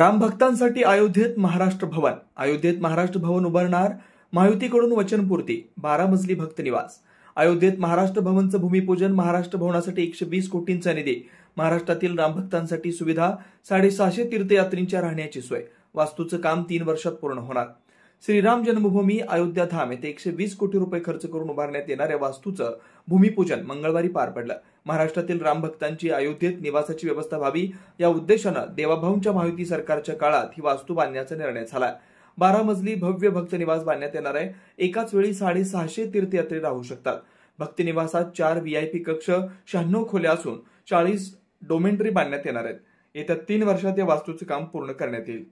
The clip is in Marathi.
राम भक्तांसाठी अयोध्येत महाराष्ट्र भवन अयोध्येत महाराष्ट्र भवन उभारणार महायुतीकडून वचनपूर्ती बारा मजली भक्त निवास अयोध्येत महाराष्ट्र भवनचं भूमिपूजन महाराष्ट्र भवनासाठी एकशे वीस कोटींचा निधी महाराष्ट्रातील रामभक्तांसाठी सुविधा साडेसहाशे तीर्थयात्रींच्या राहण्याची सोय वास्तूचं काम तीन वर्षात पूर्ण होणार श्रीराम जन्मभूमी अयोध्या धाम येथे एकशे वीस कोटी रुपये खर्च करून उभारण्यात येणाऱ्या वास्तूचं भूमिपूजन मंगळवारी पार पडलं महाराष्ट्रातील रामभक्तांची अयोध्येत निवासाची व्यवस्था व्हावी या उद्देशानं देवाभाऊंच्या माहिती सरकारच्या काळात ही वास्तू बांधण्याचा निर्णय झाला बारा मजली भव्य भक्त निवास बांधण्यात येणार आहे एकाच वेळी साडेसहाशे तीर्थयात्री राहू शकतात भक्तिनिवासात चार व्हीआयपी कक्ष शहाण्णव खोल्या असून चाळीस डोमेंटरी बांधण्यात येणार आहेत येत्या तीन वर्षात या वास्तूचं काम पूर्ण करण्यात येईल